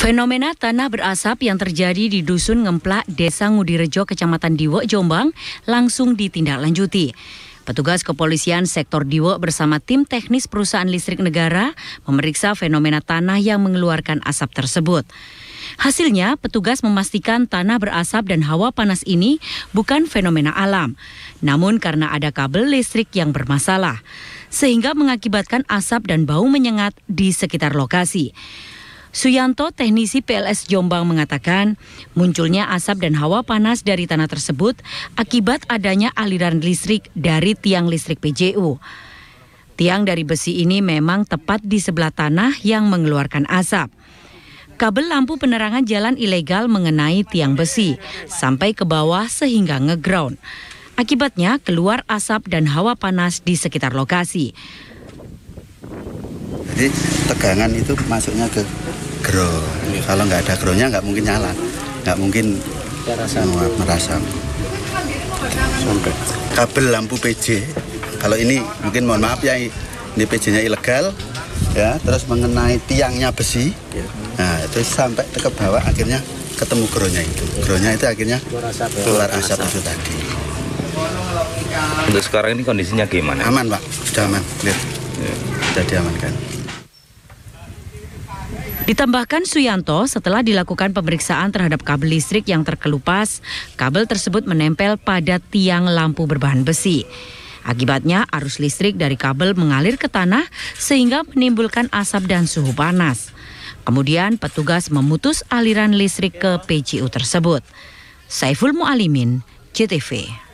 Fenomena tanah berasap yang terjadi di Dusun Ngemplak, Desa Ngudirejo, Kecamatan Diwo, Jombang, langsung ditindaklanjuti. Petugas kepolisian sektor Diwo bersama tim teknis perusahaan listrik negara memeriksa fenomena tanah yang mengeluarkan asap tersebut. Hasilnya, petugas memastikan tanah berasap dan hawa panas ini bukan fenomena alam, namun karena ada kabel listrik yang bermasalah, sehingga mengakibatkan asap dan bau menyengat di sekitar lokasi. Suyanto, teknisi PLS Jombang mengatakan, munculnya asap dan hawa panas dari tanah tersebut akibat adanya aliran listrik dari tiang listrik PJU. Tiang dari besi ini memang tepat di sebelah tanah yang mengeluarkan asap. Kabel lampu penerangan jalan ilegal mengenai tiang besi sampai ke bawah sehingga ngeground. Akibatnya keluar asap dan hawa panas di sekitar lokasi. Jadi tegangan itu masuknya ke grow. Kalau nggak ada grownya nggak mungkin nyala, nggak mungkin menguap merasam. Sampai. Kabel lampu PJ. Kalau ini mungkin mohon maaf ya, ini PJ-nya ilegal. Ya, terus mengenai tiangnya besi. Ya. Nah, itu sampai ke bawah akhirnya ketemu gronya itu. Gronya itu akhirnya ya. keluar asap itu tadi. Untuk sekarang ini kondisinya gimana? Aman pak, sudah aman. Lihat, ya. sudah diamankan. Ditambahkan Suyanto, setelah dilakukan pemeriksaan terhadap kabel listrik yang terkelupas, kabel tersebut menempel pada tiang lampu berbahan besi. Akibatnya arus listrik dari kabel mengalir ke tanah sehingga menimbulkan asap dan suhu panas. Kemudian petugas memutus aliran listrik ke PCU tersebut. Saiful Mualimin, CTV.